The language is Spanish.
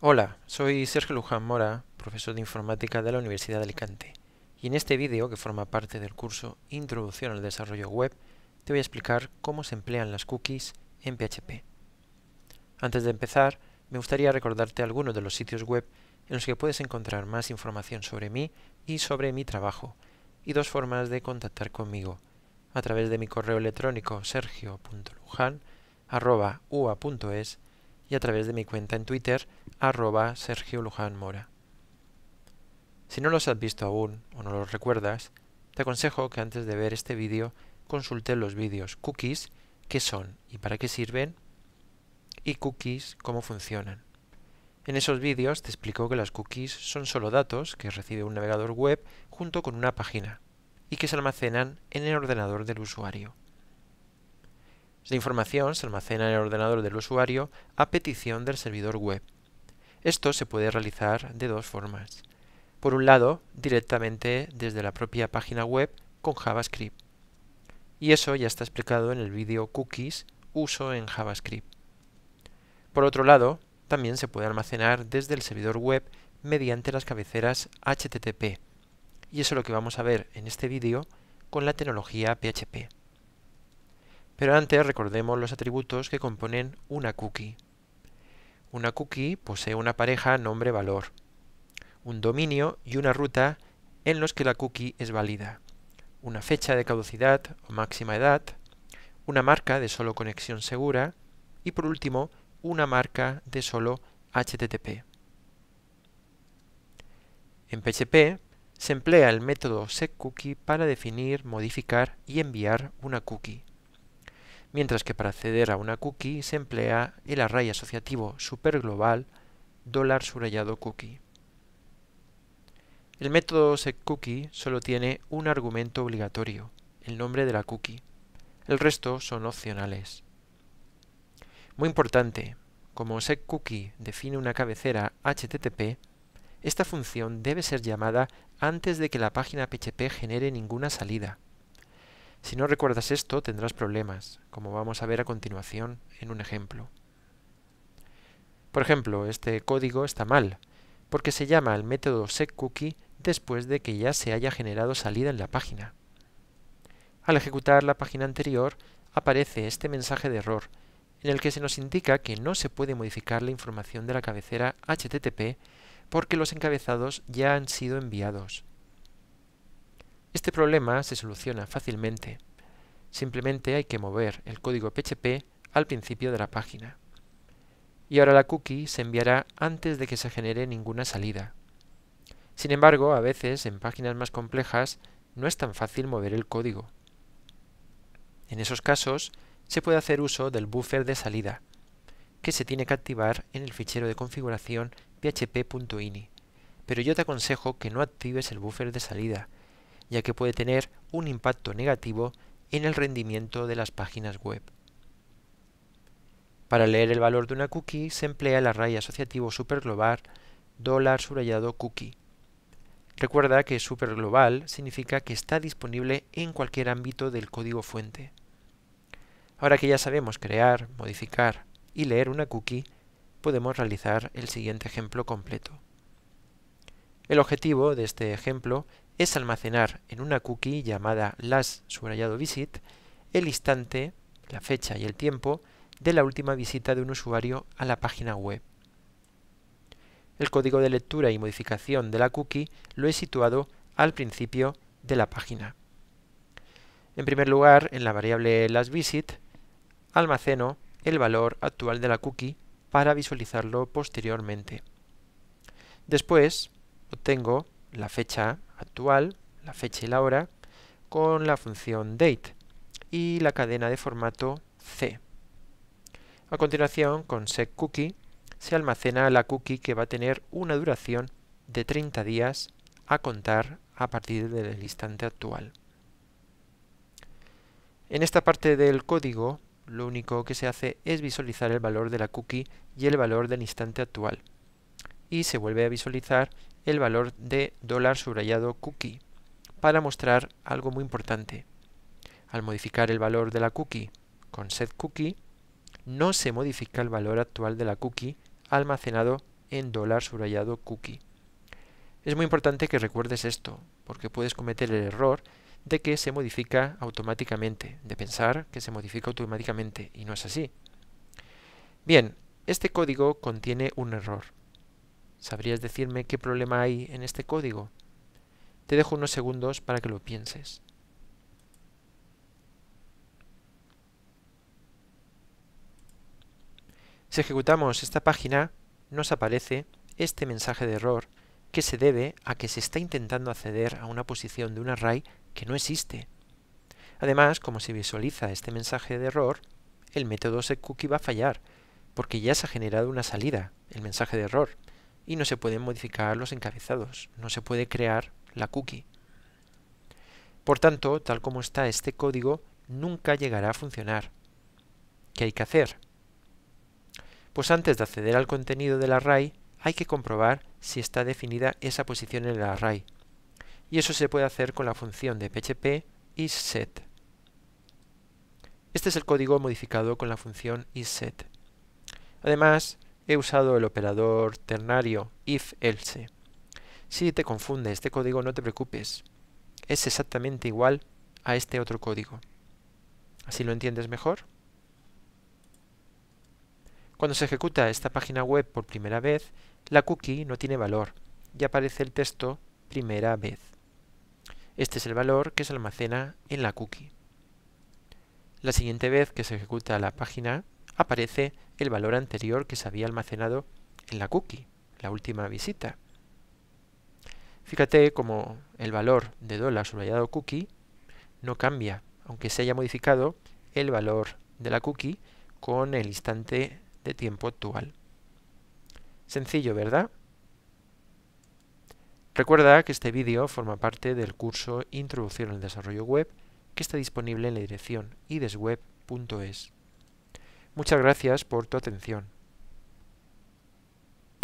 Hola, soy Sergio Luján Mora, profesor de informática de la Universidad de Alicante, y en este vídeo, que forma parte del curso Introducción al Desarrollo Web, te voy a explicar cómo se emplean las cookies en PHP. Antes de empezar, me gustaría recordarte algunos de los sitios web en los que puedes encontrar más información sobre mí y sobre mi trabajo, y dos formas de contactar conmigo, a través de mi correo electrónico sergio.lujan.ua.es y a través de mi cuenta en Twitter arroba Sergio Luján Mora. Si no los has visto aún o no los recuerdas, te aconsejo que antes de ver este vídeo consulte los vídeos cookies, qué son y para qué sirven, y cookies, cómo funcionan. En esos vídeos te explico que las cookies son solo datos que recibe un navegador web junto con una página y que se almacenan en el ordenador del usuario. La información se almacena en el ordenador del usuario a petición del servidor web esto se puede realizar de dos formas. Por un lado, directamente desde la propia página web con JavaScript. Y eso ya está explicado en el vídeo Cookies, uso en JavaScript. Por otro lado, también se puede almacenar desde el servidor web mediante las cabeceras HTTP. Y eso es lo que vamos a ver en este vídeo con la tecnología PHP. Pero antes recordemos los atributos que componen una cookie. Una cookie posee una pareja nombre-valor, un dominio y una ruta en los que la cookie es válida, una fecha de caducidad o máxima edad, una marca de solo conexión segura y por último una marca de solo HTTP. En PHP se emplea el método setCookie para definir, modificar y enviar una cookie mientras que para acceder a una cookie se emplea el array asociativo superglobal subrayado cookie. El método setCookie solo tiene un argumento obligatorio, el nombre de la cookie. El resto son opcionales. Muy importante, como setCookie define una cabecera HTTP, esta función debe ser llamada antes de que la página PHP genere ninguna salida, si no recuerdas esto, tendrás problemas, como vamos a ver a continuación en un ejemplo. Por ejemplo, este código está mal, porque se llama al método setCookie después de que ya se haya generado salida en la página. Al ejecutar la página anterior, aparece este mensaje de error, en el que se nos indica que no se puede modificar la información de la cabecera HTTP porque los encabezados ya han sido enviados. Este problema se soluciona fácilmente. Simplemente hay que mover el código PHP al principio de la página. Y ahora la cookie se enviará antes de que se genere ninguna salida. Sin embargo, a veces en páginas más complejas no es tan fácil mover el código. En esos casos, se puede hacer uso del buffer de salida, que se tiene que activar en el fichero de configuración php.ini, pero yo te aconsejo que no actives el buffer de salida, ya que puede tener un impacto negativo en el rendimiento de las páginas web. Para leer el valor de una cookie se emplea el array asociativo superglobal subrayado cookie. Recuerda que superglobal significa que está disponible en cualquier ámbito del código fuente. Ahora que ya sabemos crear, modificar y leer una cookie, podemos realizar el siguiente ejemplo completo. El objetivo de este ejemplo es almacenar en una cookie llamada last visit el instante, la fecha y el tiempo de la última visita de un usuario a la página web. El código de lectura y modificación de la cookie lo he situado al principio de la página. En primer lugar, en la variable lastVisit, almaceno el valor actual de la cookie para visualizarlo posteriormente. Después, obtengo la fecha actual, la fecha y la hora, con la función date y la cadena de formato C. A continuación, con setCookie se almacena la cookie que va a tener una duración de 30 días a contar a partir del instante actual. En esta parte del código, lo único que se hace es visualizar el valor de la cookie y el valor del instante actual, y se vuelve a visualizar el valor de dólar subrayado cookie para mostrar algo muy importante. Al modificar el valor de la cookie con setCookie, no se modifica el valor actual de la cookie almacenado en dólar subrayado cookie. Es muy importante que recuerdes esto, porque puedes cometer el error de que se modifica automáticamente, de pensar que se modifica automáticamente, y no es así. Bien, este código contiene un error. ¿Sabrías decirme qué problema hay en este código? Te dejo unos segundos para que lo pienses. Si ejecutamos esta página, nos aparece este mensaje de error que se debe a que se está intentando acceder a una posición de un array que no existe. Además, como se visualiza este mensaje de error, el método setCookie va a fallar, porque ya se ha generado una salida, el mensaje de error, y no se pueden modificar los encabezados, no se puede crear la cookie. Por tanto, tal como está este código, nunca llegará a funcionar. ¿Qué hay que hacer? Pues antes de acceder al contenido del array, hay que comprobar si está definida esa posición en el array. Y eso se puede hacer con la función de php isSet. Este es el código modificado con la función isSet. Además, he usado el operador ternario if-else. Si te confunde este código no te preocupes, es exactamente igual a este otro código. Así lo entiendes mejor. Cuando se ejecuta esta página web por primera vez, la cookie no tiene valor y aparece el texto primera vez. Este es el valor que se almacena en la cookie. La siguiente vez que se ejecuta la página aparece el valor anterior que se había almacenado en la cookie, la última visita. Fíjate cómo el valor de dólar subrayado cookie no cambia, aunque se haya modificado el valor de la cookie con el instante de tiempo actual. Sencillo, ¿verdad? Recuerda que este vídeo forma parte del curso Introducción al Desarrollo Web que está disponible en la dirección idesweb.es. Muchas gracias por tu atención.